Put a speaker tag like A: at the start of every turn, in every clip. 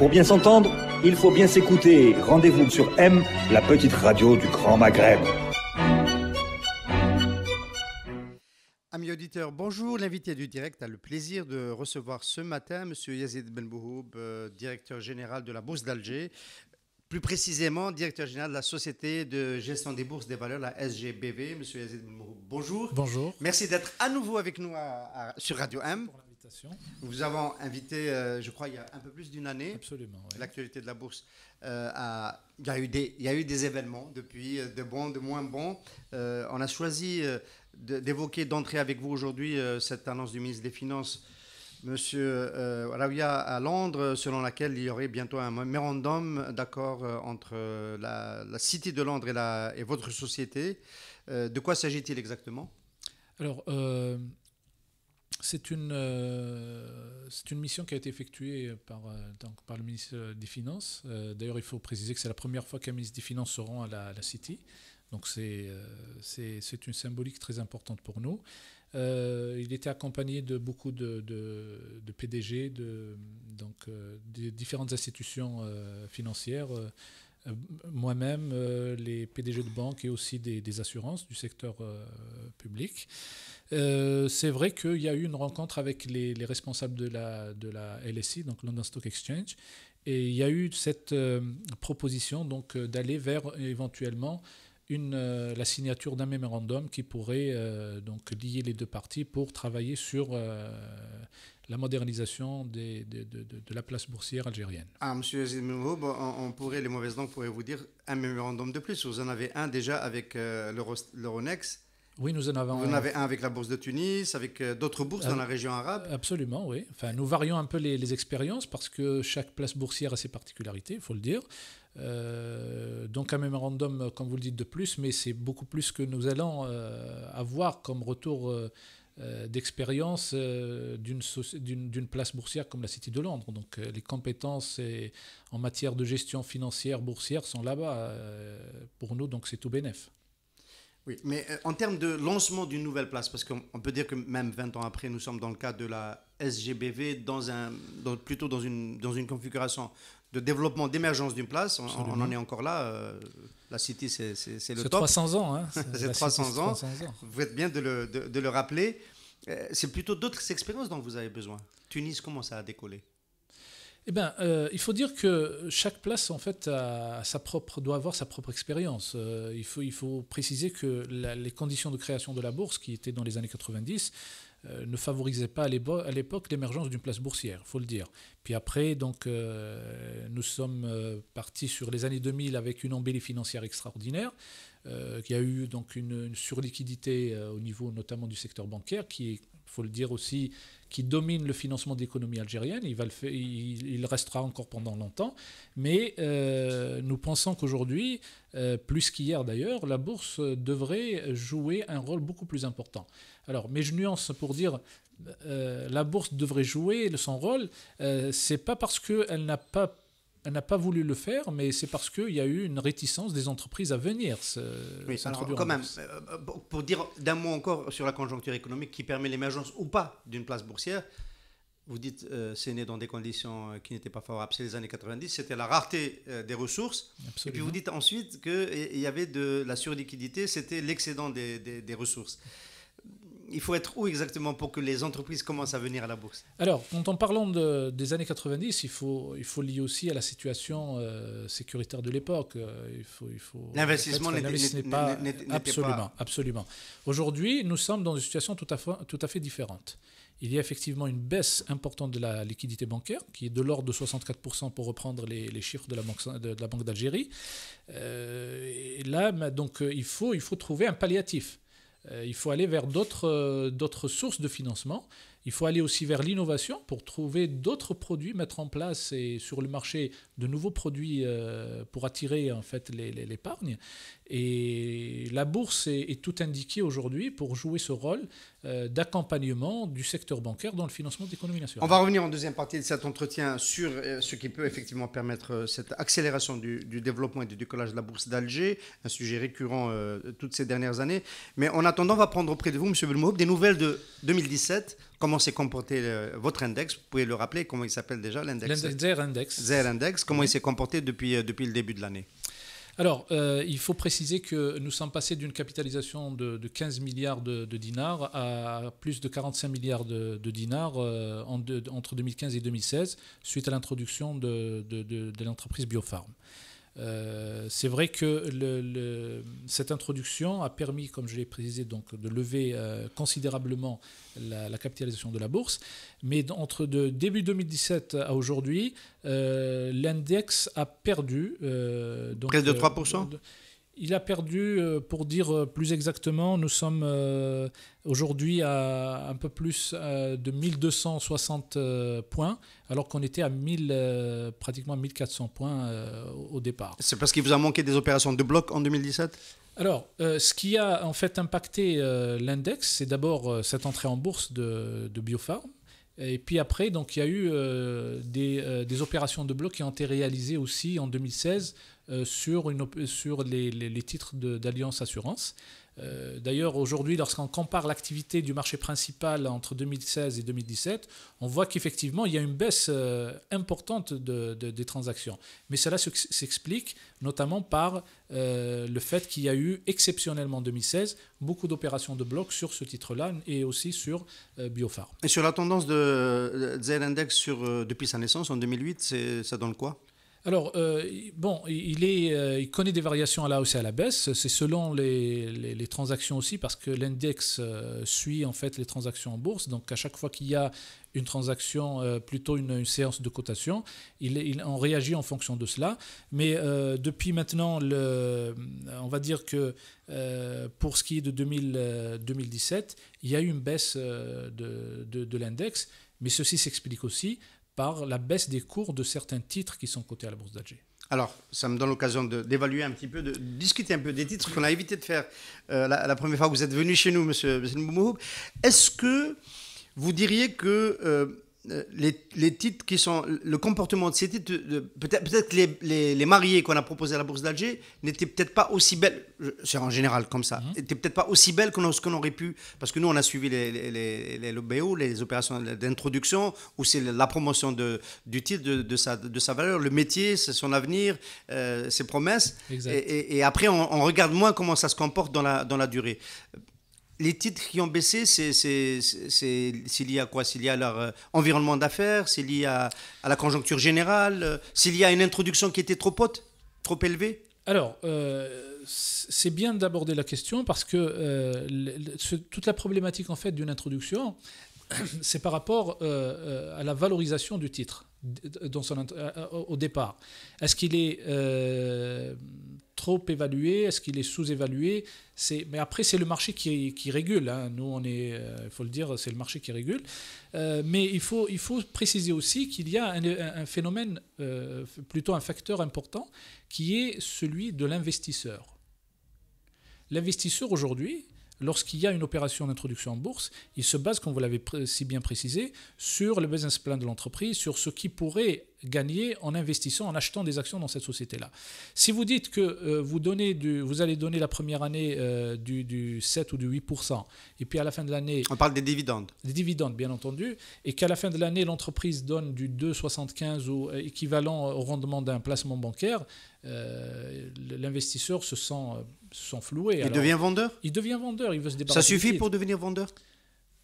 A: Pour bien s'entendre, il faut bien s'écouter. Rendez-vous sur M, la petite radio du Grand Maghreb. Amis auditeurs, bonjour. L'invité du direct a le plaisir de recevoir ce matin M. Yazid Benbouhoub, euh, directeur général de la Bourse d'Alger. Plus précisément, directeur général de la Société de gestion des bourses des valeurs, la SGBV. Monsieur Yazid Benbouhoub, bonjour. Bonjour. Merci d'être à nouveau avec nous sur Radio M vous vous avons invité, euh, je crois, il y a un peu plus d'une année, Absolument, l'actualité de la bourse. Euh, il, y a eu des, il y a eu des événements depuis, euh, de bons, de moins bons. on a choisi d'évoquer, d'entrer avec vous aujourd'hui cette annonce du ministre des Finances, M. Rawia, à Londres, selon laquelle il y aurait bientôt un mémorandum d'accord entre la, la, City de Londres et, et votre société. de quoi s'agit-il exactement
B: alors, c'est une, euh, une mission qui a été effectuée par, euh, le ministre des Finances. Euh, d'ailleurs, il faut préciser que c'est la première fois qu'un ministre des Finances se rend à la, City. Donc c'est une symbolique très importante pour nous. il était accompagné de beaucoup de, PDG, de, différentes institutions financières. Moi-même, les PDG de banque et aussi des assurances du secteur public. Euh, c'est vrai qu'il y a eu une rencontre avec les, responsables de la, de la LSI, donc London Stock Exchange, et il y a eu cette euh, proposition donc euh, d'aller vers éventuellement une, la signature d'un mémorandum qui pourrait donc lier les deux parties pour travailler sur la modernisation de, de, de, la place boursière algérienne.
A: Ah, monsieur Zemmoub, on, pourrait, les mauvaises langues pourraient vous dire un mémorandum de plus. Vous en avez un déjà avec l'Euronext oui, nous en avons. Vous en avez un avec la bourse de Tunis, avec euh, d'autres bourses dans euh, la région arabe
B: Absolument, oui. Enfin, nous varions un peu les, expériences parce que chaque place boursière a ses particularités, il faut le dire. Euh, donc un mémorandum, comme vous le dites, de plus, mais c'est beaucoup plus que nous allons avoir comme retour d'expérience d'une, place boursière comme la City de Londres. Donc les compétences en matière de gestion financière boursière sont là-bas pour nous, donc c'est tout bénéfice.
A: Oui, mais euh, en termes de lancement d'une nouvelle place, parce qu'on peut dire que même 20 ans après, nous sommes dans le cadre de la SGBV, dans un, plutôt dans une, dans une configuration de développement, d'émergence d'une place. On, en est encore là. Euh, la City, c'est le top. 300 ans. Hein. c'est 300, ans. Vous êtes bien de le, de le rappeler. Euh, c'est plutôt d'autres expériences dont vous avez besoin. Tunis, comment ça a décollé
B: eh bien, euh, il faut dire que chaque place, en fait, a sa propre, doit avoir sa propre expérience. Euh, il, faut, il faut préciser que les conditions de création de la bourse, qui étaient dans les années 90, euh, ne favorisaient pas à l'époque l'émergence d'une place boursière, faut le dire. Puis après, donc, nous sommes partis sur les années 2000 avec une embellie financière extraordinaire. Il y a eu donc une surliquidité au niveau notamment du secteur bancaire qui est faut le dire aussi, qui domine le financement de l'économie algérienne. Il, va le il, restera encore pendant longtemps. Mais euh, nous pensons qu'aujourd'hui, euh, plus qu'hier d'ailleurs, la bourse devrait jouer un rôle beaucoup plus important. Alors, mais je nuance pour dire, euh, la bourse devrait jouer son rôle. c'est pas parce qu'elle n'a pas elle n'a pas voulu le faire, mais c'est parce qu'il y a eu une réticence des entreprises à venir. Oui, quand même,
A: euh, euh, pour dire d'un mot encore sur la conjoncture économique qui permet l'émergence ou pas d'une place boursière, vous dites euh, c'est né dans des conditions qui n'étaient pas favorables. C'est les années 90, c'était la rareté des ressources. Et puis vous dites ensuite qu'il y avait de la surliquidité, c'était l'excédent des, ressources il faut être où exactement pour que les entreprises commencent à venir à la bourse
B: Alors, quand en parlant des années 90, il faut, il faut lier aussi à la situation euh, sécuritaire de l'époque. Euh, il faut, il L'investissement n'est pas... Absolument, absolument. Aujourd'hui, nous sommes dans une situation tout à fait, tout à fait différente. Il y a effectivement une baisse importante de la liquidité bancaire, qui est de l'ordre de 64% pour reprendre les, chiffres de la Banque, d'Algérie. Euh, là, donc, il faut, il faut trouver un palliatif. Euh, il faut aller vers euh, d'autres sources de financement. Il faut aller aussi vers l'innovation pour trouver d'autres produits, mettre en place et sur le marché de nouveaux produits euh, pour attirer en fait l'épargne. Et la bourse est, tout indiquée aujourd'hui pour jouer ce rôle euh, d'accompagnement du secteur bancaire dans le financement de l'économie nationale. On va revenir
A: en deuxième partie de cet entretien sur euh, ce qui peut effectivement permettre euh, cette accélération du, développement et du décollage de la bourse d'Alger, un sujet récurrent toutes ces dernières années. Mais en attendant, on va prendre auprès de vous, M. Belmoub, des nouvelles de 2017 comment s'est comporté votre index Vous pouvez le rappeler, comment il s'appelle déjà l'index ZER Index. ZER Index. Comment il s'est comporté depuis le début de l'année
B: alors, euh, il faut préciser que nous sommes passés d'une capitalisation de, 15 milliards de, dinars à plus de 45 milliards de, dinars euh, entre 2015 et 2016, suite à l'introduction de, l'entreprise Biopharm. Euh, c'est vrai que le, cette introduction a permis, comme je l'ai précisé, donc, de lever euh, considérablement la, capitalisation de la bourse. Mais entre début 2017 à aujourd'hui, euh, l'index a perdu. donc, Près de 3% il a perdu, euh, pour dire euh, plus exactement, nous sommes euh, aujourd'hui à un peu plus de 1260 points, alors qu'on était à 1000, pratiquement 1400 points au départ.
A: C'est parce qu'il vous a manqué des opérations de bloc en 2017
B: alors, ce qui a en fait impacté l'index, c'est d'abord cette entrée en bourse de, de, Biopharm. Et puis après, donc, il y a eu des, opérations de bloc qui ont été réalisées aussi en 2016 euh, sur, une, sur les, titres d'Alliance Assurance. Euh, d'ailleurs, aujourd'hui, lorsqu'on compare l'activité du marché principal entre 2016 et 2017, on voit qu'effectivement, il y a une baisse euh, importante des transactions. Mais cela s'explique notamment par le fait qu'il y a eu exceptionnellement en 2016 beaucoup d'opérations de bloc sur ce titre-là et aussi sur euh,
A: Et sur la tendance de, Zell Index sur, depuis sa naissance en 2008, ça donne quoi
B: alors, euh, bon, euh, il, connaît des variations à la hausse et à la baisse. C'est selon les, transactions aussi, parce que l'index euh, suit en fait les transactions en bourse. Donc, à chaque fois qu'il y a une transaction, plutôt une, séance de cotation, il, en réagit en fonction de cela. Mais depuis maintenant, on va dire que pour ce qui est de 2017, il y a eu une baisse de l'index. Mais ceci s'explique aussi par la baisse des cours de certains titres qui sont cotés à la Bourse
A: d'Alger. Alors, ça me donne l'occasion d'évaluer un petit peu, de discuter un peu des titres qu'on a évité de faire euh, la, première fois que vous êtes venu chez nous, monsieur, Moumouhoub. Est-ce que vous diriez que euh, euh, les, les, titres qui sont. Le comportement de ces titres, peut-être peut que les, les, les mariés qu'on a proposé à la Bourse d'Alger n'étaient peut-être pas aussi belles, c'est en général comme ça, n'étaient mmh. peut-être pas aussi belles ce qu'on aurait pu. Parce que nous, on a suivi les, les, les, BO, les opérations d'introduction, où c'est la promotion de, du titre, de, sa, de sa valeur, le métier, son avenir, euh, ses promesses. Et, après, on, on, regarde moins comment ça se comporte dans la, dans la durée les titres qui ont baissé, c'est lié à quoi C'est lié à leur euh, environnement d'affaires, c'est lié à, la conjoncture générale, c'est lié à une introduction qui était trop haute, trop élevée Alors, euh, c'est bien d'aborder la question
B: parce que euh, toute la problématique en fait d'une introduction, c'est par rapport à la valorisation du titre dans son, au départ. Est-ce qu'il est trop évalué Est-ce qu'il est sous-évalué c'est... Mais après, c'est le marché qui, qui régule. Hein. Nous, on est, euh, il faut le dire, c'est le marché qui régule. Euh, mais il faut, il faut préciser aussi qu'il y a un, phénomène, euh, plutôt un facteur important, qui est celui de l'investisseur. L'investisseur aujourd'hui, lorsqu'il y a une opération d'introduction en bourse, il se base, comme vous l'avez si bien précisé, sur le business plan de l'entreprise, sur ce qui pourrait gagner en investissant, en achetant des actions dans cette société-là. Si vous dites que euh, vous, donnez du, vous allez donner la première année euh, du, 7 ou du 8%, et puis à la fin de l'année... On parle des dividendes. Des dividendes, bien entendu, et qu'à la fin de l'année, l'entreprise donne du 2,75 ou euh, équivalent au rendement d'un placement bancaire, l'investisseur se sent, se sent floué. Il devient vendeur Il devient vendeur, il veut se débarrasser. Ça suffit pour devenir vendeur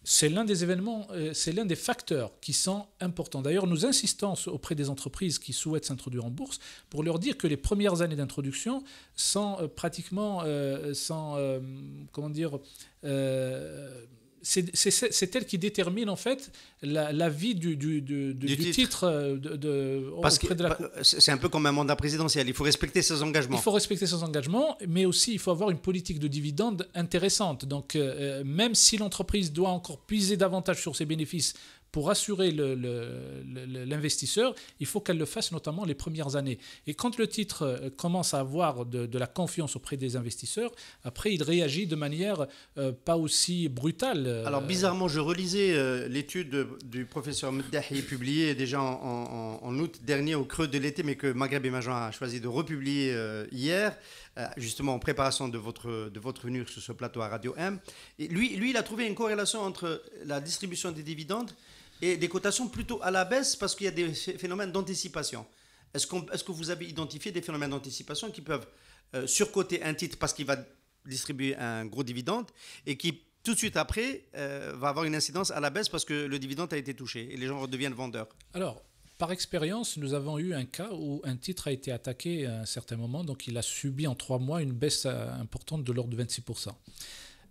B: c'est l'un des événements, euh, c'est l'un des facteurs qui sont importants. D'ailleurs, nous insistons auprès des entreprises qui souhaitent s'introduire en bourse pour leur dire que les premières années d'introduction sont euh, pratiquement, euh, sans, comment dire, c'est elle qui détermine en fait la, vie du, titre, de, C'est
A: un peu comme un mandat présidentiel, il faut respecter ses engagements. Il faut
B: respecter ses engagements, mais aussi il faut avoir une politique de dividende intéressante. Donc euh, euh, même si l'entreprise doit encore puiser davantage sur ses bénéfices pour assurer l'investisseur, il faut qu'elle le fasse notamment les premières années. Et quand le titre euh, commence à avoir de, la confiance auprès des investisseurs, après, il réagit de manière euh, pas aussi brutale. Euh. Alors,
A: bizarrement, je relisais l'étude du professeur Mdahi publiée déjà en, août dernier au creux de l'été, mais que Maghreb et Majan a choisi de republier hier. Euh, justement en préparation de votre, de votre venue sur ce plateau à Radio M. Et lui, lui, il a trouvé une corrélation entre la distribution des dividendes et des cotations plutôt à la baisse parce qu'il y a des phénomènes d'anticipation. Est-ce est que vous avez identifié des phénomènes d'anticipation qui peuvent euh, surcoter un titre parce qu'il va distribuer un gros dividende et qui tout de suite après euh, va avoir une incidence à la baisse parce que le dividende a été touché et les gens redeviennent vendeurs
B: Alors, par expérience, nous avons eu un cas où un titre a été attaqué à un certain moment, donc il a subi en trois mois une baisse euh, importante de l'ordre de 26%.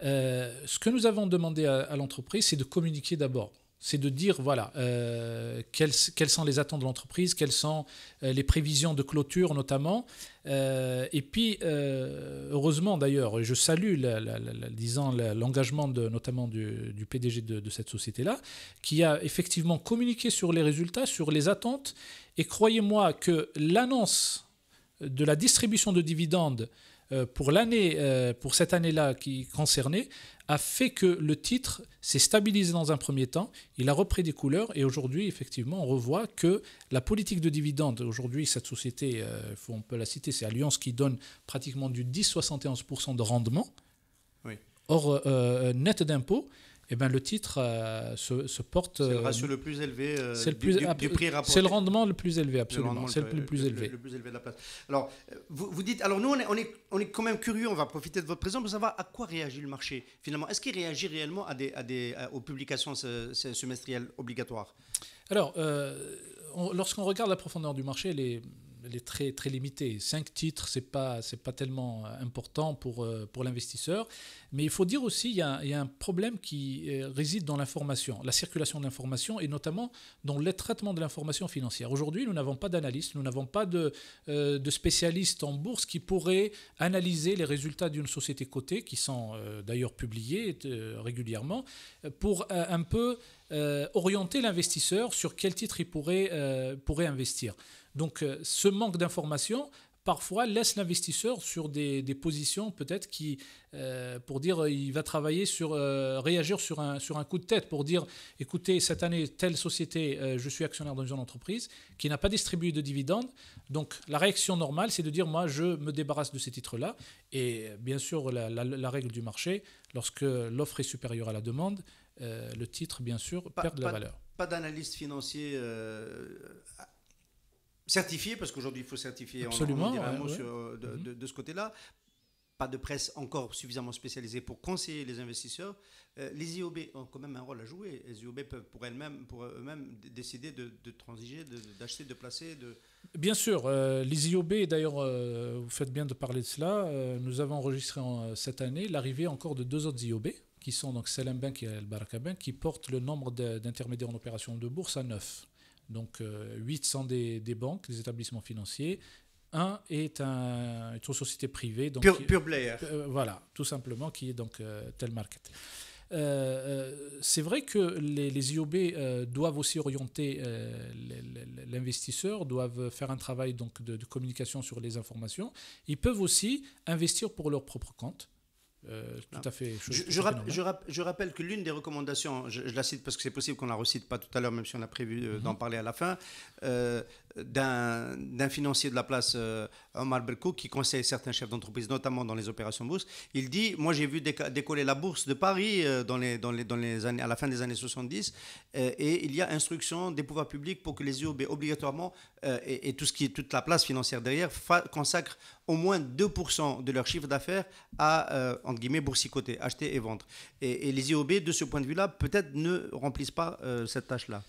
B: Euh, ce que nous avons demandé à l'entreprise, c'est de communiquer d'abord c'est de dire, voilà, euh, quelles, sont les attentes de l'entreprise, quelles sont euh, les prévisions de clôture notamment. Euh, et puis, heureusement d'ailleurs, je salue l'engagement notamment du, PDG de, de cette société-là, qui a effectivement communiqué sur les résultats, sur les attentes. Et croyez-moi que l'annonce de la distribution de dividendes euh, pour, l'année, euh, pour cette année-là qui concernait, a fait que le titre s'est stabilisé dans un premier temps, il a repris des couleurs et aujourd'hui, effectivement, on revoit que la politique de dividende... aujourd'hui, cette société, euh, on peut la citer, c'est Alliance qui donne pratiquement du 10-71% de rendement, oui. hors net d'impôts eh ben, le titre euh, se, porte. c'est le euh, ratio le plus élevé euh, du, prix rapporté. C'est le rendement le plus élevé, absolument. C'est le, plus élevé. Le,
A: plus élevé de la place. Alors, vous, vous dites, alors nous, on est, on, est, quand même curieux, on va profiter de votre présence pour savoir à quoi réagit le marché finalement. Est-ce qu'il réagit réellement à des, aux publications semestrielles obligatoires
B: Alors, lorsqu'on regarde la profondeur du marché, elle est elle est très, très limitée. Cinq titres, ce n'est pas, pas tellement euh, important pour, euh, pour l'investisseur. Mais il faut dire aussi qu'il y, a un problème qui euh, réside dans l'information, la circulation de l'information et notamment dans le traitement de l'information financière. Aujourd'hui, nous n'avons pas d'analyste, nous n'avons pas de, de spécialiste en bourse qui pourrait analyser les résultats d'une société cotée, qui sont d'ailleurs publiés régulièrement, pour un peu orienter l'investisseur sur quel titre il pourrait, pourrait investir. Donc euh, ce manque d'information parfois laisse l'investisseur sur des, positions peut-être qui, euh, pour dire, euh, il va travailler sur, réagir sur un, sur un coup de tête, pour dire, écoutez, cette année, telle société, je suis actionnaire dans une entreprise qui n'a pas distribué de dividendes. Donc la réaction normale, c'est de dire, moi, je me débarrasse de ces titres-là. Et bien sûr, la, règle du marché, lorsque l'offre est supérieure à la demande, le titre, bien sûr, perd de la valeur.
A: Pas d'analyste financier certifié, parce qu'aujourd'hui il faut certifier, Absolument, on, euh, mhm. de, ce côté-là, pas de presse encore suffisamment spécialisée pour conseiller les investisseurs, euh, les IOB ont quand même un rôle à jouer. Les IOB peuvent pour elles-mêmes, pour eux-mêmes, décider de, transiger, d'acheter, de, placer. De...
B: Bien sûr, euh, les IOB, d'ailleurs, vous faites bien de parler de cela. nous avons enregistré cette année l'arrivée encore de deux autres IOB, qui sont donc Salam Bank et Al Baraka qui portent le nombre d'intermédiaires en opération de bourse à 9. Donc 800 euh, sont des, banques, des établissements financiers, un est une société privée. pure, player. Euh, voilà, tout simplement, qui est donc euh, Tel Market. c'est vrai que les, IOB doivent aussi orienter l'investisseur, doivent faire un travail donc, de, de, communication sur les informations. Ils peuvent aussi investir pour leur propre compte. Euh, tout à fait. Je,
A: rappelle que l'une des recommandations, je, la cite parce que c'est possible qu'on la recite pas tout à l'heure, même si on a prévu euh, d'en mhm. parler à la fin, euh, d'un financier de la place, Omar Berkou, qui conseille certains chefs d'entreprise, notamment dans les opérations bourse. Il dit Moi, j'ai vu décoller la bourse de Paris dans les, dans les, dans les années, à la fin des années 70, et il y a instruction des pouvoirs publics pour que les IOB obligatoirement euh, et, tout ce qui est toute la place financière derrière consacre au moins 2% de leur chiffre d'affaires à, euh, entre guillemets, boursicoter, acheter et vendre. Et, les IOB, de ce point de vue-là, peut-être ne remplissent pas euh, cette tâche-là.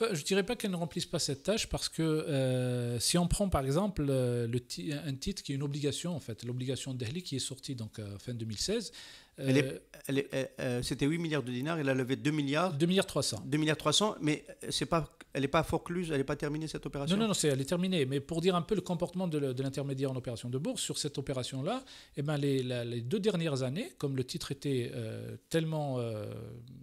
B: je ne dirais pas qu'elles ne remplissent pas cette tâche parce que euh, si on prend par exemple le un titre qui est une obligation, en fait, l'obligation d'Ehli qui est sortie donc, fin 2016,
A: euh, euh, c'était 8 milliards de dinars, Il a levé 2 milliards. 2 milliards 300. 2 milliards 300, mais c'est pas, elle n'est pas forcluse, elle n'est pas terminée cette opération Non, non,
B: non elle est terminée. Mais pour dire un peu le comportement de, l'intermédiaire en opération de bourse, sur cette opération-là, Et eh ben les, les, deux dernières années, comme le titre était euh, tellement,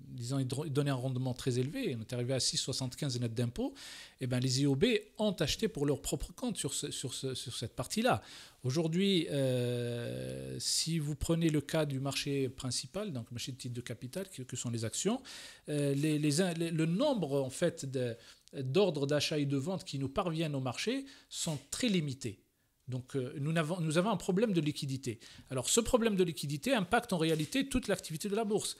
B: disons, il donnait un rendement très élevé, on est arrivé à 6,75 net d'impôts, Et eh ben les IOB ont acheté pour leur propre compte sur, sur, sur cette partie-là. Aujourd'hui, euh, si vous prenez le cas du marché principal, donc le marché de titres de capital, que, que sont les actions, euh, les, le nombre en fait d'ordres d'achat et de vente qui nous parviennent au marché sont très limités. Donc euh, nous, avons, nous avons un problème de liquidité. Alors ce problème de liquidité impacte en réalité toute l'activité de la bourse.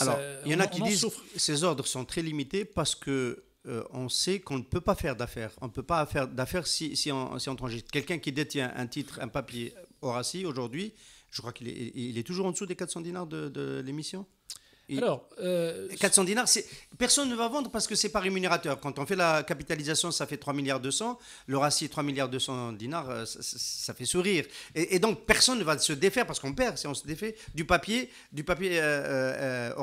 B: Alors, il y en a qui disent
A: ces ordres sont très limités parce que euh, on sait qu'on ne peut pas faire d'affaires. On ne peut pas faire d'affaires si, on, si on Quelqu'un qui détient un titre, un papier RACI aujourd'hui, je crois qu'il est, il est, toujours en dessous des 400 dinars de, l'émission. Alors, 400 euh, dinars, personne ne va vendre parce que c'est pas rémunérateur. Quand on fait la capitalisation, ça fait 3 milliards 200. Le raci 3 milliards 200 dinars, euh, ça, fait sourire. Et, donc personne ne va se défaire parce qu'on perd si on se défait du papier, du papier au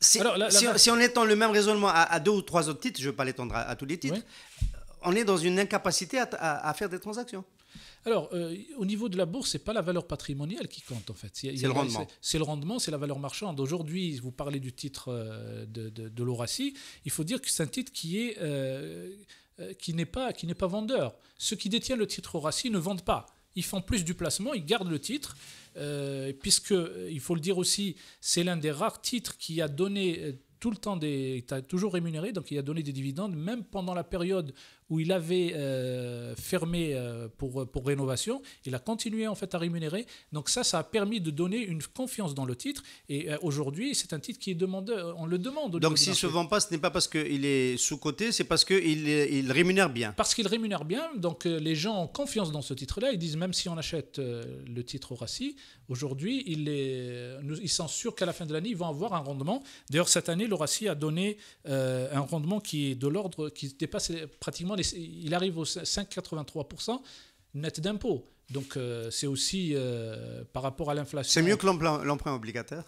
A: si, on étend le même raisonnement à, deux ou trois autres titres, je ne veux pas l'étendre à, tous les titres, on est dans une incapacité à, faire des transactions. Alors, euh, au niveau de la bourse, c'est pas la valeur patrimoniale qui compte en fait. C'est le rendement.
B: C'est le rendement, c'est la valeur marchande. Aujourd'hui, vous parlez du titre euh, de, de, Il faut dire que c'est un titre qui est euh, qui n'est pas pas vendeur. Ceux qui détiennent le titre Horacie ne vendent pas ils font plus du placement, ils gardent le titre, euh, puisque, euh, il faut le dire aussi, c'est l'un des rares titres qui a donné euh, tout le temps des. a toujours rémunéré, donc il a donné des dividendes, même pendant la période où il avait euh, fermé euh, pour, pour rénovation, il a continué en fait à rémunérer. Donc ça, ça a permis de donner une confiance dans le titre. Et euh, aujourd'hui, c'est un titre qui est demandé, on le demande. Donc s'il ne se vend
A: pas, ce n'est pas parce qu'il est sous-coté, c'est parce qu'il il rémunère bien. Parce qu'il rémunère bien, donc les
B: gens ont confiance dans ce titre-là. Ils disent, même si on achète le titre au aujourd'hui, il ils sont sûrs qu'à la fin de l'année, ils vont avoir un rendement. D'ailleurs, cette année, le a donné un rendement qui est de l'ordre, qui dépasse pratiquement il arrive aux 5,83% net d'impôts. Donc euh, c'est aussi euh, par rapport à l'inflation. C'est mieux
A: que l'emprunt obligataire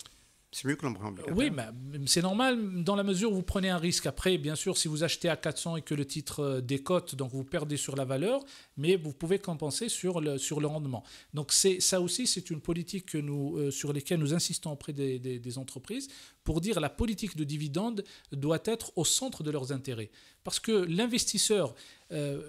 A: c'est mieux que l'emprunt Oui,
B: mais c'est normal dans la mesure où vous prenez un risque. Après, bien sûr, si vous achetez à 400 et que le titre euh, décote, donc vous perdez sur la valeur, mais vous pouvez compenser sur le, sur le rendement. Donc c'est ça aussi, c'est une politique que nous, euh, sur laquelle nous insistons auprès des, entreprises pour dire la politique de dividende doit être au centre de leurs intérêts. Parce que l'investisseur, euh,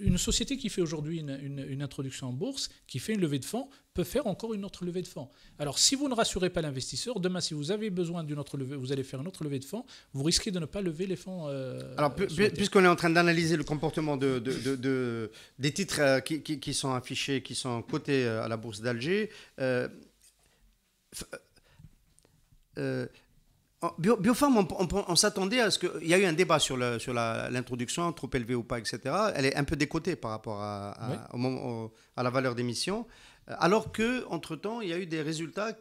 B: une société qui fait aujourd'hui une, introduction en bourse, qui fait une levée de fonds, peut faire encore une autre levée de fonds. Alors, si vous ne rassurez pas l'investisseur, demain, si vous avez besoin d'une autre levée, vous allez faire une autre levée de fonds, vous risquez de ne pas lever les fonds. Euh, Alors, puisqu'on est
A: en train d'analyser le comportement de, de, des titres euh, qui, sont affichés, qui sont cotés à la bourse d'Alger, Bio, on, s'attendait à ce qu'il y ait eu un débat sur, l'introduction, trop élevée ou pas, etc. Elle est un peu décotée par rapport à, la valeur d'émission. Euh, alors que, entre-temps, il y a eu des résultats.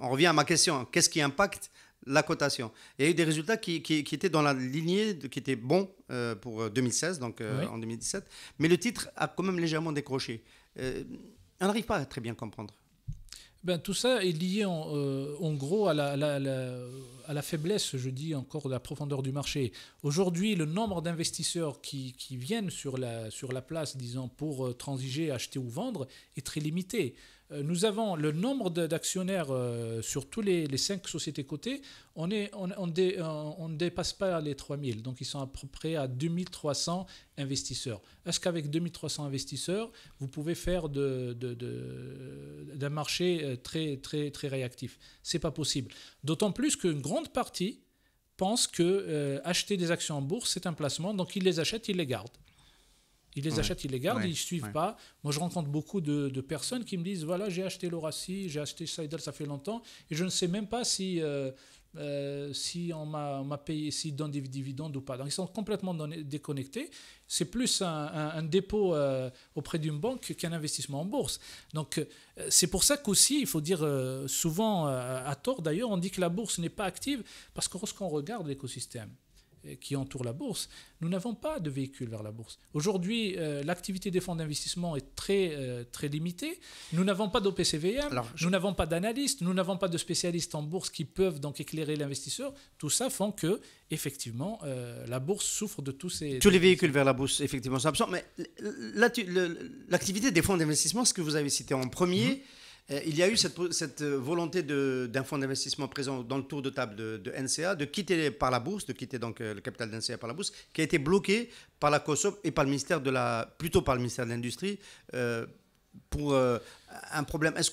A: on revient à ma question. Hein. Qu'est-ce qui impacte la cotation Il y a eu des résultats qui, étaient dans la lignée, qui étaient bons euh, pour 2016, euh, donc en 2017. Mais le titre a quand même légèrement décroché. on n'arrive pas à très bien comprendre.
B: Ben, tout ça est lié en, euh, gros à la, faiblesse, je dis encore, de la profondeur du marché. Aujourd'hui, le nombre d'investisseurs qui, qui, viennent sur la, sur la place, disons, pour euh, transiger, acheter ou vendre, est très limité. Euh, nous avons le nombre d'actionnaires euh, sur tous les, cinq sociétés cotées, on ne euh, dépasse pas les 3000. Donc ils sont à peu près à 2300 investisseurs. Est-ce qu'avec 2300 investisseurs, vous pouvez faire d'un marché très, très, très réactif C'est pas possible. D'autant plus qu'une grande partie pense que acheter des actions en bourse, c'est un placement, donc ils les achètent, ils les gardent. Ils les achètent, ils les gardent, ils ne suivent pas. Moi, je rencontre beaucoup de, personnes qui me disent voilà, j'ai acheté l'Oraci, j'ai acheté Saïdal, ça fait longtemps, et je ne sais même pas si, euh, euh, si on m'a payé, s'ils donnent des dividendes ou pas. Donc, ils sont complètement déconnectés. C'est plus un, dépôt euh, auprès d'une banque qu'un investissement en bourse. Donc, c'est pour ça qu'aussi, il faut dire souvent, à tort d'ailleurs, on dit que la bourse n'est pas active, parce que lorsqu'on regarde l'écosystème, euh, qui entourent la bourse, nous n'avons pas de véhicule vers la bourse. Aujourd'hui, euh, l'activité des fonds d'investissement est très, euh, très limitée. Nous n'avons pas d'OPCVM, nous n'avons pas d'analystes, nous n'avons pas de spécialistes en bourse qui peuvent donc éclairer l'investisseur. Tout ça font que, effectivement,
A: la bourse souffre de tous ces... Tous les véhicules vers la bourse, effectivement, sont absents. Mais l'activité des fonds d'investissement, ce que vous avez cité en premier... Mhm. Euh, il y a eu cette, euh, volonté d'un fonds d'investissement présent dans le tour de table de, NCA de quitter par la bourse, de quitter donc euh, le capital d'NCA par la bourse, qui a été bloqué par la COSOP et par le ministère de la, plutôt par le ministère de l'Industrie. pour un problème. Est-ce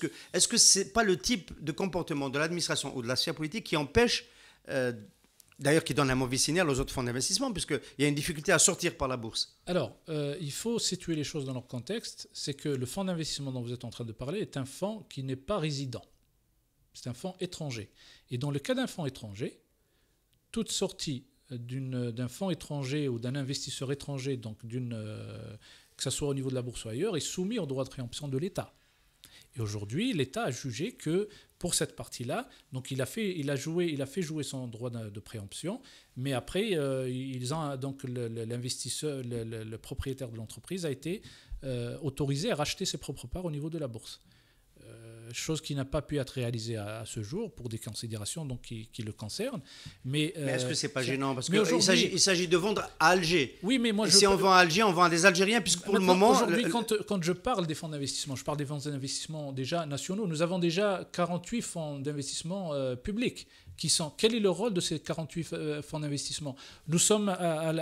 A: que ce n'est pas le type de comportement de l'administration ou de la sphère politique qui empêche D'ailleurs, qui donne un mauvais signal aux autres fonds d'investissement, puisqu'il y a une difficulté à sortir par la bourse.
B: Alors, euh, il faut situer les choses dans leur contexte. C'est que le fonds d'investissement dont vous êtes en train de parler est un fonds qui n'est pas résident. C'est un fonds étranger. Et dans le cas d'un fonds étranger, toute sortie d'un fonds étranger ou d'un investisseur étranger, donc d'une, euh, que ce soit au niveau de la bourse ou ailleurs, est soumise au droit de préemption de l'État. Et aujourd'hui, l'État a jugé que pour cette partie-là, donc il a fait, il a joué, il a fait jouer son droit de, préemption, mais après, euh, ils ont donc l'investisseur, le, propriétaire de l'entreprise a été euh, autorisé à racheter ses propres parts au niveau de la bourse chose qui n'a pas pu être réalisée à, ce jour pour des considérations donc, qui, le concernent. Mais, est-ce que euh, c'est pas gênant Parce qu'il euh,
A: s'agit de vendre à Alger. si on vend à Alger, on vend à des Algériens, puisque pour le moment. Aujourd'hui, quand,
B: quand, je parle des fonds d'investissement, je parle des fonds d'investissement déjà nationaux. Nous avons déjà 48 fonds d'investissement euh, publics. Quel est le rôle de ces 48 euh, fonds d'investissement Nous sommes à,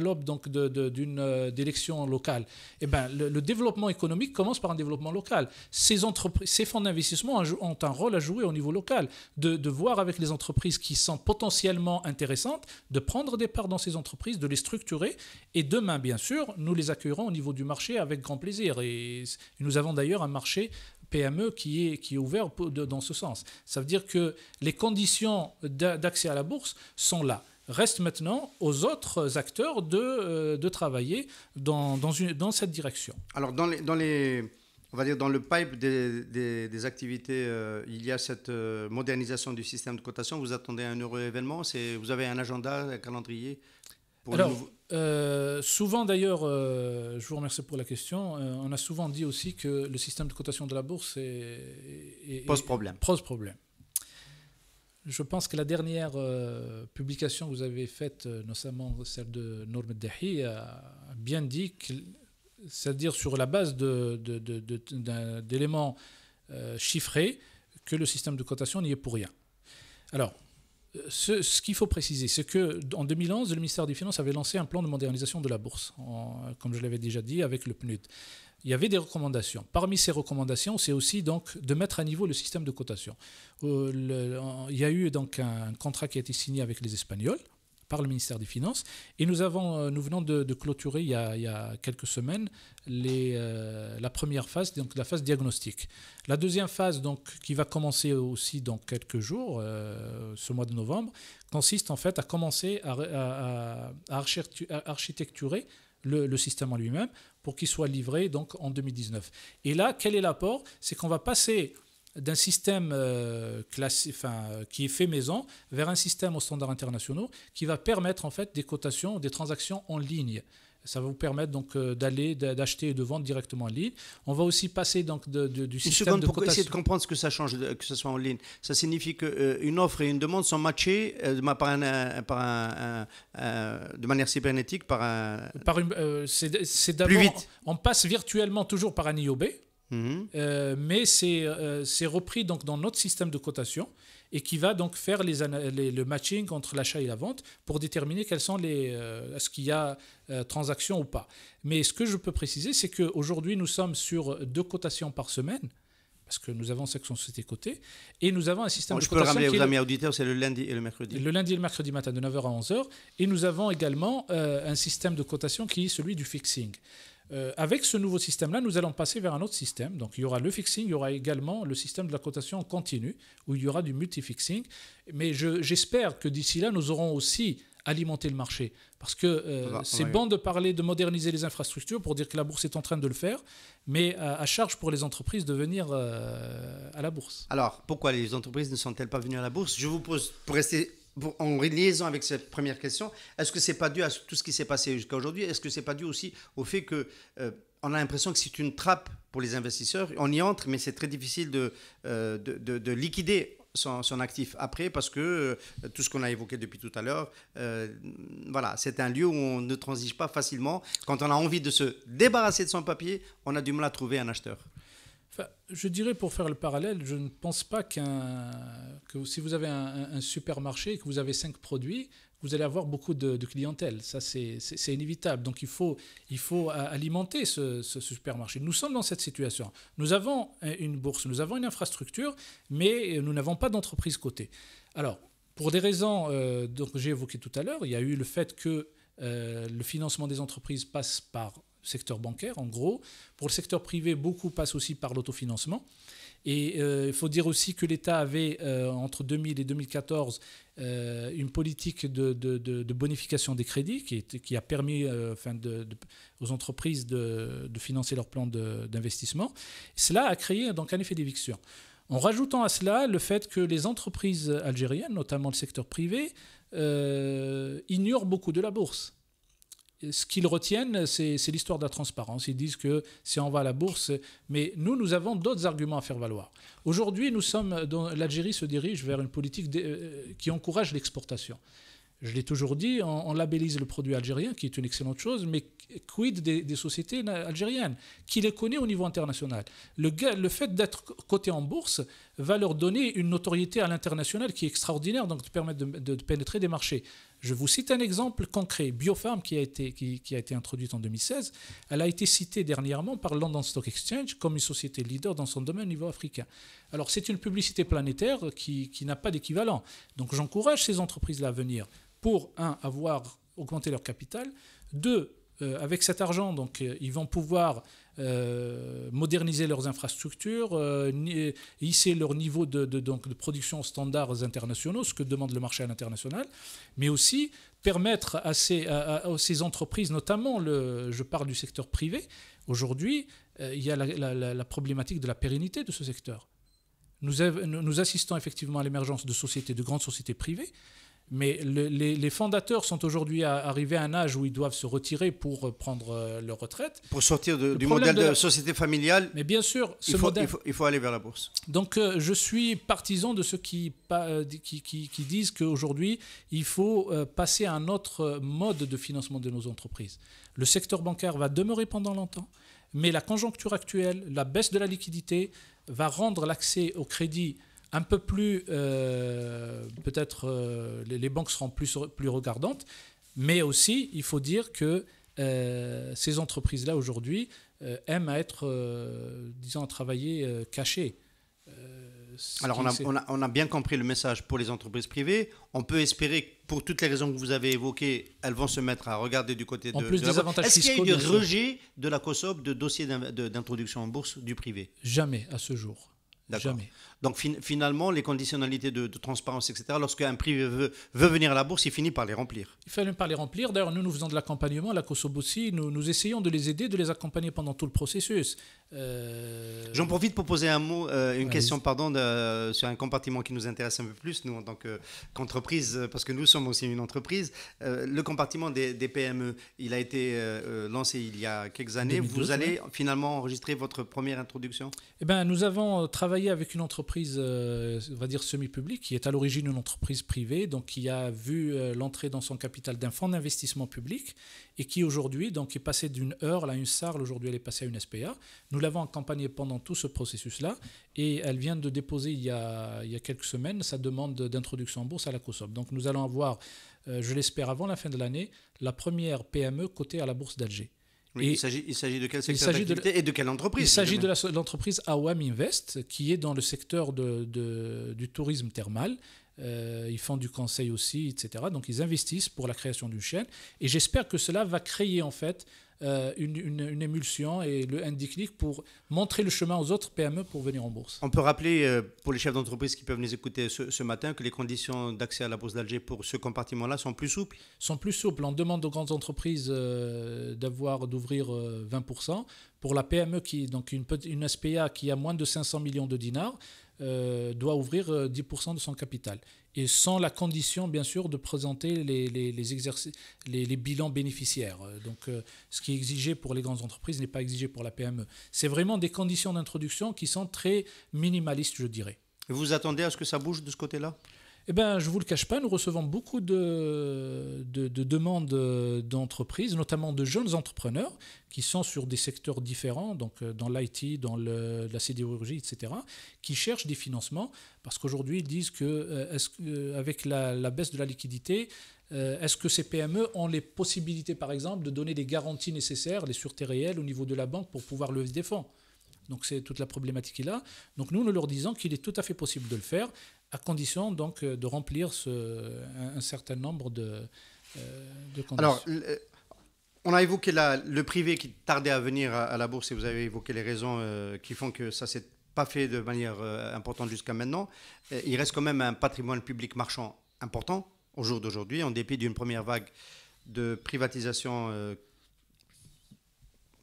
B: l'aube d'une euh, élection locale. Et eh ben le, développement économique commence par un développement local. Ces entreprises, ces fonds d'investissement ont un rôle à jouer au niveau local, de, voir avec les entreprises qui sont potentiellement intéressantes, de prendre des parts dans ces entreprises, de les structurer. Et demain, bien sûr, nous les accueillerons au niveau du marché avec grand plaisir. Et nous avons d'ailleurs un marché PME qui est, qui ouvert dans ce sens. Ça veut dire que les conditions d'accès à la bourse sont là. Reste maintenant aux autres acteurs euh, de, travailler dans, dans, une, dans cette direction.
A: Alors, dans les, dans les, on va dire dans le pipe des, des, activités, euh, il y a cette euh, modernisation du système de cotation. Vous attendez un heureux événement. Vous avez un agenda, un calendrier alors,
B: euh, souvent d'ailleurs, euh, je vous remercie pour la question. Euh, on a souvent dit aussi que le système de cotation de la bourse est, pose problème. problème. Je pense que la dernière publication que vous avez faite, notamment celle de Norm Dehi, a bien dit, c'est-à-dire sur la base d'éléments de, de, chiffrés, que le système de cotation n'y est pour rien. Alors, ce, qu'il faut préciser, c'est que en 2011, le ministère des Finances avait lancé un plan de modernisation de la bourse, comme je l'avais déjà dit, avec le PNUD. Il y avait des recommandations. Parmi ces recommandations, c'est aussi donc de mettre à niveau le système de cotation. Euh, il y a eu donc un contrat qui a été signé avec les Espagnols par le ministère des Finances. Et nous, avons, euh, nous venons de, clôturer il y, a, il y, a, quelques semaines les, euh, la première phase, donc la phase diagnostique. La deuxième phase, donc, qui va commencer aussi dans quelques jours, euh, ce mois de novembre, consiste en fait à commencer à, à, architecturer le, le, système en lui-même pour qu'il soit livré donc en 2019. Et là, quel est l'apport C'est qu'on va passer d'un système euh, classé, enfin, euh, qui est fait maison vers un système aux standards internationaux qui va permettre en fait des cotations, des transactions en ligne. Ça va vous permettre donc euh, d'aller, d'acheter et de vendre directement en ligne. On va aussi passer donc du système une de pour essayer de
A: comprendre ce que ça change que ce soit en ligne. Ça signifie qu'une offre et une demande sont matchées par de manière cybernétique par un.
B: Par une, c'est, d'abord. On passe virtuellement toujours par un IOB. Mhm. Euh, mais c'est euh, c'est repris donc dans notre système de cotation et qui va donc faire les, le matching entre l'achat et la vente pour déterminer quelles sont les euh, est-ce qu'il y a transaction ou pas. Mais ce que je peux préciser, c'est qu'aujourd'hui nous sommes sur deux cotations par semaine parce que nous avons section société cotées, et nous avons un système de cotation. Je peux le ramener aux amis
A: auditeurs, c'est le lundi et le mercredi. Le
B: lundi et le mercredi matin, de 9h à 11h, et nous avons également un système de cotation qui est celui du fixing. Euh, avec ce nouveau système-là, nous allons passer vers un autre système. Donc il y aura le fixing, il y aura également le système de la cotation continue, où il y aura du multi-fixing. Mais j'espère que d'ici là, nous aurons aussi alimenté le marché. Parce que euh, c'est bon de parler de moderniser les infrastructures pour dire que la bourse est en train de le faire,
A: mais à, charge pour les entreprises de venir euh, à la bourse. Alors, pourquoi les entreprises ne sont-elles pas venues à la bourse Je vous pose, pour rester en liaison avec cette première question, est-ce que c'est pas dû à tout ce qui s'est passé jusqu'à aujourd'hui Est-ce que c'est pas dû aussi au fait que euh, on a l'impression que c'est une trappe pour les investisseurs On y entre, mais c'est très difficile de, euh, liquider son, actif après parce que euh, tout ce qu'on a évoqué depuis tout à l'heure, voilà, c'est un lieu où on ne transige pas facilement. Quand on a envie de se débarrasser de son papier, on a du mal à trouver un acheteur
B: je dirais pour faire le parallèle, je ne pense pas qu'un que si vous avez un, supermarché et que vous avez cinq produits, vous allez avoir beaucoup de, clientèle. Ça, c'est inévitable. Donc, il faut, il faut alimenter ce, supermarché. Nous sommes dans cette situation. Nous avons une bourse, nous avons une infrastructure, mais nous n'avons pas d'entreprise cotée. Alors, pour des raisons euh, dont j'ai évoquées tout à l'heure, il y a eu le fait que euh, le financement des entreprises passe par secteur bancaire, en gros. Pour le secteur privé, beaucoup passe aussi par l'autofinancement. Et euh, il faut dire aussi que l'État avait, euh, entre 2000 et 2014, euh, une politique de, bonification des crédits qui, a permis aux entreprises de, financer leur plan d'investissement. Cela a créé donc un effet d'éviction. En rajoutant à cela le fait que les entreprises algériennes, notamment le secteur privé, ignorent beaucoup de la bourse ce qu'ils retiennent, c'est l'histoire de la transparence. Ils disent que si on va à la bourse, mais nous, nous avons d'autres arguments à faire valoir. Aujourd'hui, l'Algérie se dirige vers une politique euh, qui encourage l'exportation. Je l'ai toujours dit, on, labellise le produit algérien, qui est une excellente chose, mais quid des, sociétés algériennes, qui les connaît au niveau international Le, fait d'être coté en bourse va leur donner une notoriété à l'international qui est extraordinaire, donc qui permettre de pénétrer des marchés. Je vous cite un exemple concret. Biopharm, qui a été, qui, a été introduite en 2016, elle a été citée dernièrement par London Stock Exchange comme une société leader dans son domaine au niveau africain. Alors c'est une publicité planétaire qui, n'a pas d'équivalent. Donc j'encourage ces entreprises-là à venir pour, un, avoir augmenté leur capital, deux, euh, avec cet argent, donc, euh, ils vont pouvoir euh, moderniser leurs infrastructures, euh, euh, hisser leur niveau de, donc, de production aux standards internationaux, ce que demande le marché à l'international, mais aussi permettre à ces, entreprises, notamment le, je parle du secteur privé, aujourd'hui, il y a la, problématique de la pérennité de ce secteur. Nous, nous, assistons effectivement à l'émergence de sociétés, de grandes sociétés privées, mais les, fondateurs sont aujourd'hui arrivés à un âge où ils doivent se retirer pour euh, prendre euh, leur retraite.
A: Pour sortir du modèle de, la... société familiale. Mais bien sûr, il faut, aller vers la bourse.
B: Donc euh, je suis partisan de ceux qui, qui, qui disent qu'aujourd'hui, il faut passer à un autre mode de financement de nos entreprises. Le secteur bancaire va demeurer pendant longtemps, mais la conjoncture actuelle, la baisse de la liquidité va rendre l'accès au crédit un peu plus, euh, peut-être euh, les, banques seront plus, plus regardantes, mais aussi il faut dire que euh, ces entreprises-là aujourd'hui aiment à être, disons, à travailler cachées. Alors
A: on a, bien compris le message pour les entreprises privées. On peut espérer pour toutes les raisons que vous avez évoquées, elles vont se mettre à regarder du côté de... En plus des avantages Est-ce qu'il y a eu de rejet de la COSOB de dossier d'introduction en bourse du privé Jamais à ce jour. Jamais. Donc finalement, les conditionnalités de, transparence, etc., lorsqu'un privé veut, veut, venir à la bourse, il finit par les remplir.
B: Il finit par les remplir. D'ailleurs, nous, nous faisons de l'accompagnement à la Kosovo aussi. nous essayons de les aider, de les accompagner pendant tout le processus.
A: Euh, J'en profite pour poser un mot, euh, une question, pardon, euh, sur un compartiment qui nous intéresse un peu plus, nous, en tant qu'entreprise, parce que nous sommes aussi une entreprise. le compartiment des, PME, il a été lancé il y a quelques années. Vous allez finalement enregistrer votre première introduction
B: Eh bien, nous avons travaillé avec une entreprise, on va dire semi-publique, qui est à l'origine une entreprise privée, donc qui a vu l'entrée dans son capital d'un fonds d'investissement public et qui aujourd'hui donc est passée d'une heure à une SARL, aujourd'hui elle est passée à une SPA. Nous l'avons accompagnée pendant tout ce processus-là et elle vient de déposer il y a, il y a quelques semaines sa demande d'introduction en bourse à la COSOP. Donc nous allons avoir, euh, je l'espère avant la fin de l'année, la première PME cotée à la bourse d'Alger.
A: il s'agit de quel secteur d'activité et de quelle entreprise Il s'agit de
B: l'entreprise Awam Invest, qui est dans le secteur de, de, du tourisme thermal. Euh, ils font du conseil aussi, etc. Donc ils investissent pour la création d'une chaîne. Et j'espère que cela va créer en fait euh, une, émulsion et le handiclick pour montrer le chemin aux autres PME pour venir en bourse.
A: On peut rappeler euh, pour les chefs d'entreprise qui peuvent nous écouter ce, matin que les conditions d'accès à la bourse d'Alger pour ce compartiment-là sont plus souples Sont plus
B: souples. On demande aux grandes entreprises d'avoir d'ouvrir 20%. Pour la PME, qui donc une, une SPA qui a moins de 500 millions de dinars, euh, doit ouvrir 10% euh, de son capital. Et sans la condition, bien sûr, de présenter les, les, bilans bénéficiaires. Euh, donc, ce qui est exigé pour les grandes entreprises n'est pas exigé pour la PME. C'est vraiment des conditions d'introduction qui sont très minimalistes, je dirais. Vous attendez à ce que
A: ça bouge de ce côté-là
B: eh ben, je ne vous le cache pas, nous recevons beaucoup de, demandes euh, d'entreprises, notamment de jeunes entrepreneurs qui sont sur des secteurs différents, donc euh, dans l'IT, dans la sidérurgie, etc., qui cherchent des financements parce qu'aujourd'hui, ils disent que, euh, avec la, baisse de la liquidité, Est-ce que ces PME ont les possibilités, par exemple, de donner les garanties nécessaires, les sûretés réelles au niveau de la banque pour pouvoir lever des Donc c'est toute la problématique qu'il a. Donc nous, nous leur disons qu'il est tout à fait possible de le faire à condition donc euh, de remplir un, certain nombre de, euh, conditions. Alors,
A: on a évoqué le privé qui tardait à venir à, la bourse et vous avez évoqué les raisons euh, qui font que ça s'est pas fait de manière importante jusqu'à maintenant. il reste quand même un patrimoine public marchand important au jour d'aujourd'hui, en dépit d'une première vague de privatisation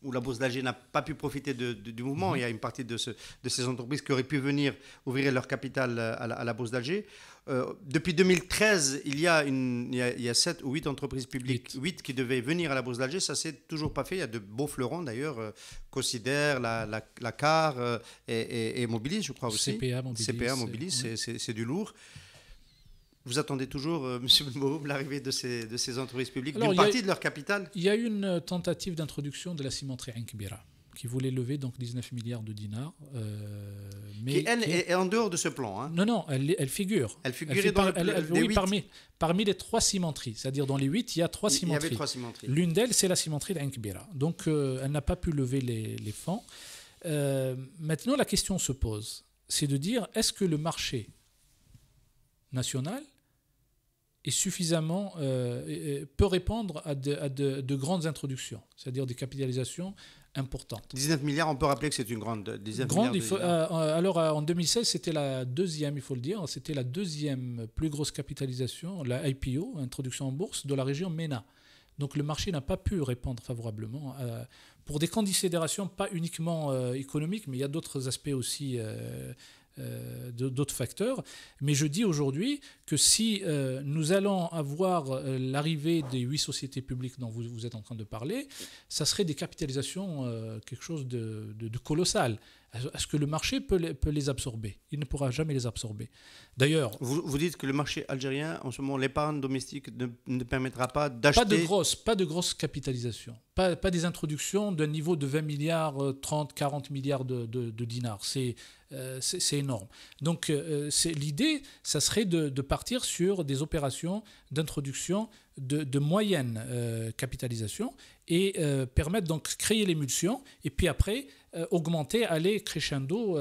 A: où la bourse d'Alger n'a pas pu profiter du mouvement. Mhm. Il y a une partie de, de, ces entreprises qui auraient pu venir ouvrir leur capital euh, à la, bourse d'Alger. Euh, depuis 2013, il y, a une, 7 ou 8 entreprises publiques, 8, qui devaient venir à la bourse d'Alger. Ça s'est toujours pas fait. Il y a de beaux fleurons d'ailleurs, euh, Cossidère, la, CAR et, et, Mobilis, je crois aussi. CPA Mobilis. CPA Mobilis, c'est du lourd. Vous attendez toujours, M. Euh, monsieur l'arrivée de ces, entreprises publiques, d'une partie de leur
B: capital Il y a eu une euh, tentative d'introduction de la cimenterie Inkbira qui voulait lever donc 19 milliards de dinars. Euh, mais qui, elle, est
A: en dehors de ce plan. Hein non, non,
B: elle, figure. Elle figurait dans les Parmi, parmi, les trois cimenteries, c'est-à-dire dans les huit, il y a trois cimenteries. L'une d'elles, c'est la cimenterie d'Inkbira. Donc, elle n'a pas pu lever les, fonds. maintenant, la question se pose, c'est de dire, est-ce que le marché national est suffisamment, euh, peut répondre à de, grandes introductions, c'est-à-dire des capitalisations importantes.
A: 19 milliards, on peut rappeler que c'est une grande. Euh,
B: euh, alors en 2016, c'était la deuxième, il faut le dire, c'était la deuxième plus grosse capitalisation, la IPO, introduction en bourse, de la région MENA. Donc le marché n'a pas pu répondre favorablement pour des considérations pas uniquement économiques, mais il y a d'autres aspects aussi euh, euh, d'autres facteurs. Mais je dis aujourd'hui que si euh, nous allons avoir euh, l'arrivée des huit sociétés publiques dont vous, êtes en train de parler, ça serait des capitalisations, quelque chose de, colossal. Est-ce que le marché peut les, absorber Il ne pourra jamais les absorber.
A: D'ailleurs. Vous, dites que le marché algérien, en ce moment, l'épargne domestique ne, permettra pas d'acheter. Pas de grosse,
B: pas de grosse capitalisation. Pas, pas des introductions d'un niveau de 20 milliards, 30, 40 milliards de dinars. C'est euh, c'est énorme. Donc euh, l'idée, ça serait de, partir sur des opérations d'introduction de, moyenne euh, capitalisation et permettre donc créer l'émulsion et puis après augmenter, aller crescendo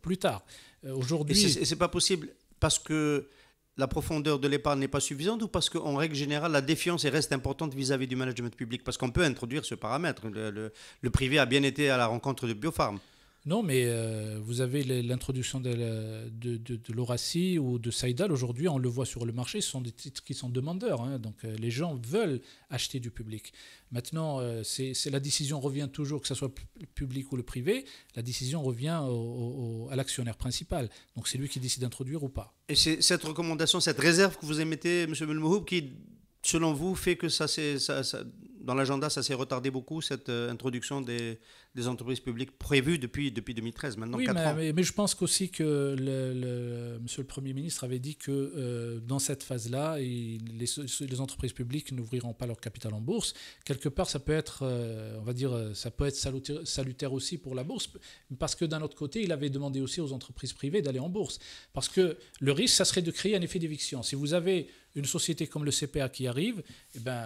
B: plus tard. Aujourd'hui, et c'est
A: pas possible parce que la profondeur de l'épargne n'est pas suffisante ou parce qu'en règle générale, la défiance reste importante vis-à-vis du management public Parce qu'on peut introduire ce paramètre. Le, privé a bien été à la rencontre de Biofarm.
B: Non, mais euh, vous avez l'introduction de, la, ou de Saïdal. Aujourd'hui, on le voit sur le marché, ce sont des titres qui sont demandeurs. Hein. donc euh, les gens veulent acheter du public. Maintenant, euh, c'est, la décision revient toujours, que ce soit le public ou le privé, la décision revient à l'actionnaire principal. Donc c'est lui qui décide d'introduire ou
A: pas. Et c'est cette recommandation, cette réserve que vous émettez, M. Moulmouhoub, qui selon vous, fait que ça, c'est, dans l'agenda, ça s'est retardé beaucoup, cette introduction des, des entreprises publiques prévues depuis, depuis 2013, maintenant oui, mais,
B: Mais, je pense qu'aussi que le, le, Monsieur le Premier ministre avait dit que euh, dans cette phase-là, les, les, entreprises publiques n'ouvriront pas leur capital en bourse. Quelque part, ça peut être, euh, on va dire, euh, ça peut être salutaire, aussi pour la bourse, parce que d'un autre côté, il avait demandé aussi aux entreprises privées d'aller en bourse. Parce que le risque, ça serait de créer un effet d'éviction. Si vous avez une société comme le CPA qui arrive, eh ben,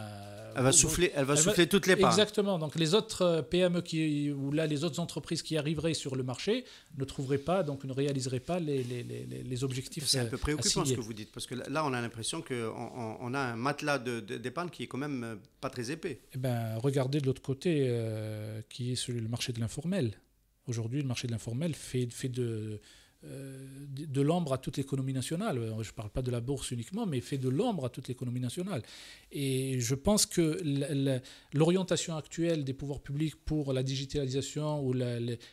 A: elle va souffler, elle va souffler toutes les parts.
B: Exactement. Donc les autres PME qui où là, les autres entreprises qui arriveraient sur le marché ne trouveraient pas, donc ne réaliseraient pas les, objectifs. C'est un peu préoccupant euh, ce que vous
A: dites, parce que là, on a l'impression qu'on on a un matelas d'épargne de, qui est quand même euh, pas très épais.
B: Eh ben, regardez de l'autre côté, euh, qui est celui, le marché de l'informel. Aujourd'hui, le marché de l'informel fait de euh, de l'ombre à toute l'économie nationale. Euh, je ne parle pas de la bourse uniquement, mais fait de l'ombre à toute l'économie nationale. Et je pense que l'orientation actuelle des pouvoirs publics pour la digitalisation ou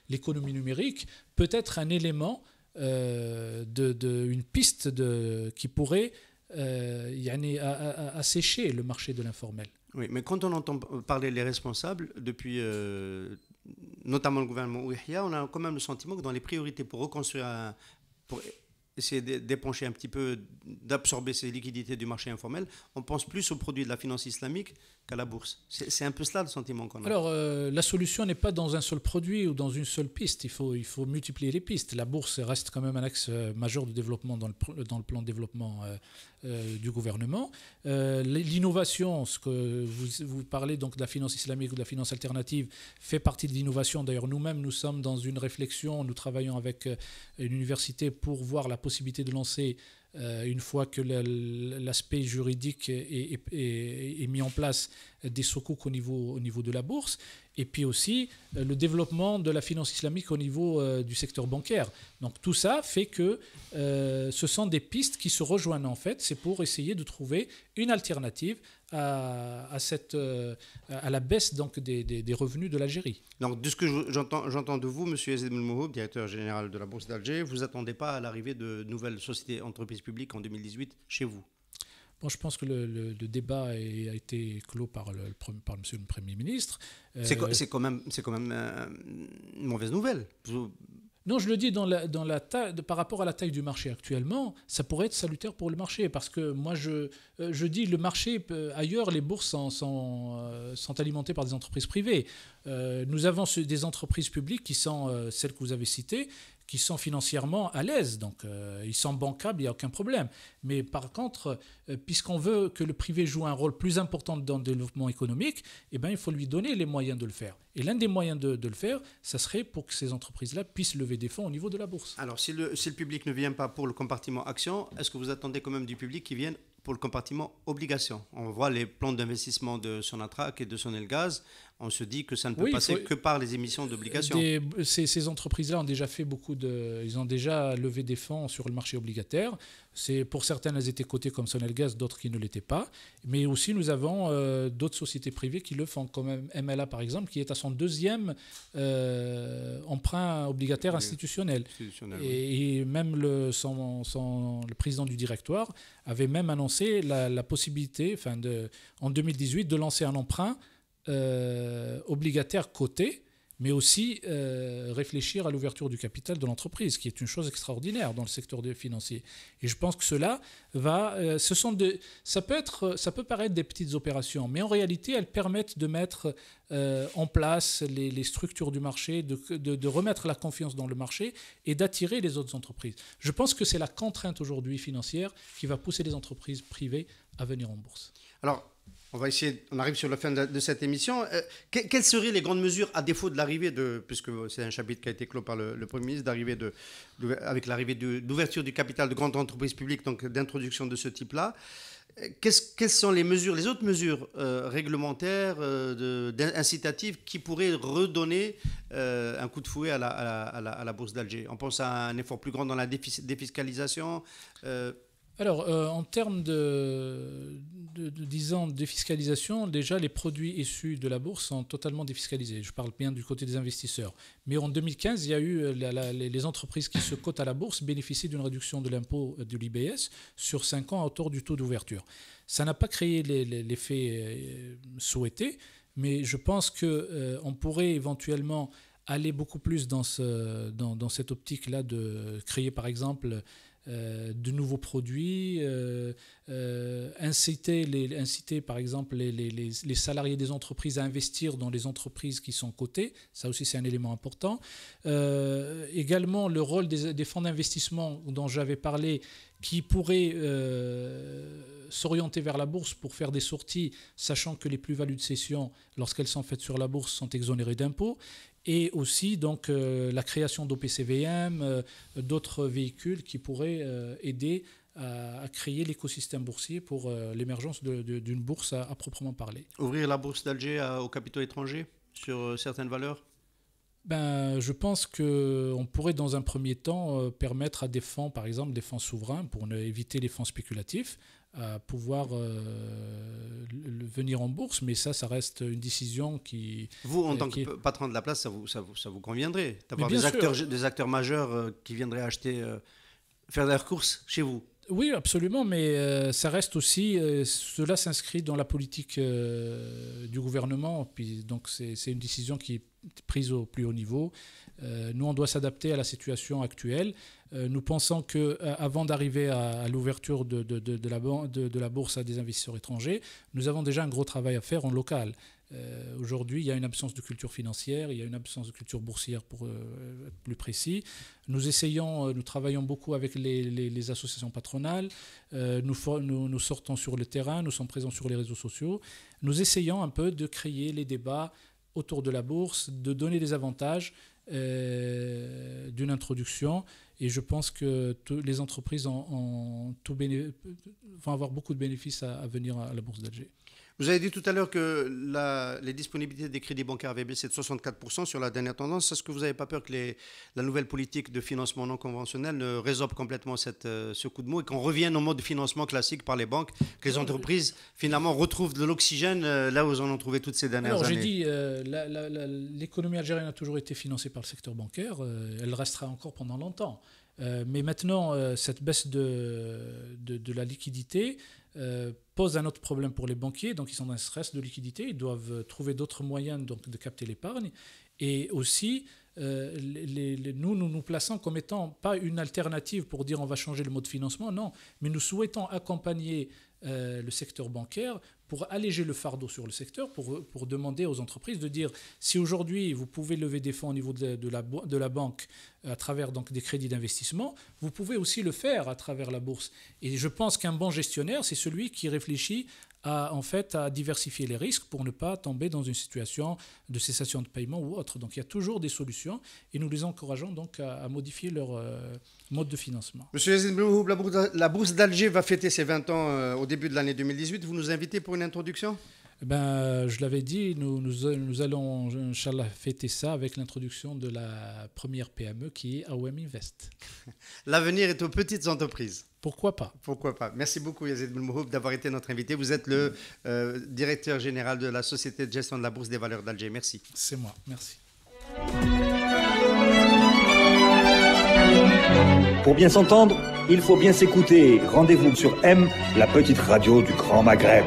B: l'économie numérique peut être un élément, euh, de, une piste de, qui pourrait assécher le marché de l'informel.
A: Oui, mais quand on entend parler les responsables, depuis notamment le gouvernement Ouïhia, on a quand même le sentiment que dans les priorités pour reconstruire, pour essayer d'épancher un petit peu, d'absorber ces liquidités du marché informel, on pense plus aux produits de la finance islamique qu'à la bourse. C'est un peu cela le sentiment qu'on a. Alors,
B: euh, la solution n'est pas dans un seul produit ou dans une seule piste. Il faut, il faut multiplier les pistes. La bourse reste quand même un axe euh, majeur de développement dans le, plan de développement euh, du gouvernement. l'innovation, ce que vous, vous, parlez donc de la finance islamique ou de la finance alternative, fait partie de l'innovation. D'ailleurs, nous-mêmes, nous sommes dans une réflexion. Nous travaillons avec une université pour voir la possibilité de lancer euh, une fois que l'aspect juridique est, mis en place euh, des soukouks au niveau, de la bourse, et puis aussi euh, le développement de la finance islamique au niveau du secteur bancaire. Donc tout ça fait que ce sont des pistes qui se rejoignent en fait, c'est pour essayer de trouver une alternative à, euh, à la baisse donc, des, des, revenus de l'Algérie.
A: Donc, de ce que j'entends de vous, Monsieur Ezebel Mouhoub, directeur général de la Bourse d'Alger, vous attendez pas à l'arrivée de nouvelles sociétés entreprises publiques en 2018 chez vous
B: Bon, je pense que le, le, débat a, été
A: clos par, le, par Monsieur le Premier ministre. c'est euh, quand même, quand même euh, une mauvaise nouvelle.
B: Non, je le dis par rapport à la taille du marché actuellement, ça pourrait être salutaire pour le marché parce que moi je, euh, je dis le marché euh, ailleurs, les bourses sont, euh, sont, alimentées par des entreprises privées. nous avons des entreprises publiques qui sont celles que vous avez citées qui sont financièrement à l'aise, donc euh, ils sont bancables, il n'y a aucun problème. Mais par contre, euh, puisqu'on veut que le privé joue un rôle plus important dans le développement économique, eh ben, il faut lui donner les moyens de le faire. Et l'un des moyens de, le faire, ça serait pour que ces entreprises-là puissent lever des fonds au niveau de la bourse.
A: Alors, si le, public ne vient pas pour le compartiment action, est-ce que vous attendez quand même du public qui vienne pour le compartiment obligation. On voit les plans d'investissement de Sonatrach et de Sonelgaz on se dit que ça ne peut passer que par les émissions d'obligations.
B: Ces, entreprises-là ont déjà fait beaucoup de. Ils ont déjà levé des fonds sur le marché obligataire. Pour certaines, elles étaient cotées comme Sonelgas, d'autres qui ne l'étaient pas. Mais aussi, nous avons euh, d'autres sociétés privées qui le font, comme MLA par exemple, qui est à son deuxième euh, emprunt obligataire institutionnel. et, même le, président du directoire avait même annoncé la, possibilité, de, en 2018, de lancer un emprunt euh, obligataire coté, mais aussi euh, réfléchir à l'ouverture du capital de l'entreprise, qui est une chose extraordinaire dans le secteur financier. Et je pense que cela va, euh, ce sont de, ça peut être, ça peut paraître des petites opérations, mais en réalité, elles permettent de mettre euh, en place les, structures du marché, de, de, remettre la confiance dans le marché et d'attirer les autres entreprises. Je pense que c'est la contrainte aujourd'hui financière qui va pousser les entreprises privées à venir en bourse.
A: Alors, on arrive sur la fin de, cette émission. Euh, quelles seraient les grandes mesures, à défaut de l'arrivée de, puisque c'est un chapitre qui a été clos par le, Premier ministre, d'arrivée de, avec l'arrivée d'ouverture du capital de grandes entreprises publiques, donc d'introduction de ce type-là euh, quelles sont les mesures, les autres mesures euh, réglementaires, incitatives qui pourraient redonner un coup de fouet à la, bourse d'Alger On pense à un effort plus grand dans la défiscalisation.
B: Alors, euh, en termes de, de, disons, défiscalisation, déjà, les produits issus de la bourse sont totalement défiscalisés. Je parle bien du côté des investisseurs. Mais en 2015, il y a eu euh, les entreprises qui se cotent à la bourse bénéficient d'une réduction de l'impôt euh, de l'IBS sur 5 ans autour du taux d'ouverture. Ça n'a pas créé l'effet souhaité, mais je pense qu'on on pourrait éventuellement aller beaucoup plus dans, ce, dans, dans cette optique-là de créer, par exemple, euh, de nouveaux produits, euh, euh, inciter, les, inciter par exemple les, salariés des entreprises à investir dans les entreprises qui sont cotées, ça aussi c'est un élément important. également le rôle des, des fonds d'investissement dont j'avais parlé qui pourraient s'orienter vers la bourse pour faire des sorties, sachant que les plus-values de cession, lorsqu'elles sont faites sur la bourse, sont exonérées d'impôts et aussi donc euh, la création d'OPCVM, euh, d'autres véhicules qui pourraient euh, aider à, créer l'écosystème boursier pour l'émergence d'une bourse à, proprement parler.
A: Ouvrir la bourse d'Alger aux capitaux étrangers sur certaines valeurs
B: ben, je pense qu'on pourrait dans un premier temps permettre à des fonds, par exemple des fonds souverains, pour éviter les fonds spéculatifs, à pouvoir euh, venir en bourse, mais ça, ça reste une décision qui...
A: Vous, en euh, tant que patron de la place, ça vous, ça vous, conviendrait d'avoir des acteurs, majeurs euh, qui viendraient acheter, faire des courses chez vous
B: oui, absolument, mais ça reste aussi, cela s'inscrit dans la politique du gouvernement, puis donc c'est une décision qui est prise au plus haut niveau. nous, on doit s'adapter à la situation actuelle, euh, nous pensons que euh, avant d'arriver à, l'ouverture de, de, la, bourse à des investisseurs étrangers, nous avons déjà un gros travail à faire en local. Euh, aujourd'hui, il y a une absence de culture financière, il y a une absence de culture boursière pour être plus précis. Nous essayons, nous travaillons beaucoup avec les, associations patronales, nous, nous, nous sortons sur le terrain, nous sommes présents sur les réseaux sociaux. Nous essayons un peu de créer les débats autour de la bourse, de donner des avantages d'une introduction et je pense que les entreprises tout vont avoir beaucoup de bénéfices à venir à la Bourse d'Alger.
A: Vous avez dit tout à l'heure que les disponibilités des crédits bancaires avaient baissé de 64% sur la dernière tendance. Est-ce que vous n'avez pas peur que les, la nouvelle politique de financement non conventionnel ne résorbe complètement cette, euh, ce coup de mot et qu'on revienne au mode de financement classique par les banques, que les entreprises finalement retrouvent de l'oxygène euh, là où elles en ont trouvé toutes ces dernières années Alors j'ai dit,
B: euh, l'économie algérienne a toujours été financée par le secteur bancaire, elle restera encore pendant longtemps. mais maintenant, cette baisse de, de, de la liquidité pose un autre problème pour les banquiers. Donc, ils sont dans un stress de liquidité. Ils doivent euh, trouver d'autres moyens donc, de capter l'épargne. Et aussi, euh, nous, nous nous plaçons comme étant pas une alternative pour dire on va changer le mode de financement, non, mais nous souhaitons accompagner euh, le secteur bancaire pour alléger le fardeau sur le secteur, pour, demander aux entreprises de dire si aujourd'hui vous pouvez lever des fonds au niveau de la, de de la banque à travers donc des crédits d'investissement, vous pouvez aussi le faire à travers la bourse. Et je pense qu'un bon gestionnaire, c'est celui qui réfléchit à, en fait, à diversifier les risques pour ne pas tomber dans une situation de cessation de paiement ou autre. Donc il y a toujours des solutions et nous les encourageons donc à, modifier leur euh, mode de financement.
A: Monsieur Ezenblouhoub, la Bourse d'Alger va fêter ses 20 ans euh, au début de l'année 2018. Vous nous invitez pour une introduction eh
B: ben, je l'avais dit, nous, allons, fêter ça avec l'introduction de la première PME qui est AOM Invest.
A: L'avenir est aux petites entreprises. Pourquoi pas Pourquoi pas Merci beaucoup Yazid Boulmouhoub d'avoir été notre invité. Vous êtes le euh, directeur général de la Société de gestion de la Bourse des valeurs d'Alger. Merci. C'est moi, merci. Pour bien s'entendre, il faut bien s'écouter. Rendez-vous sur M, la petite radio du Grand Maghreb.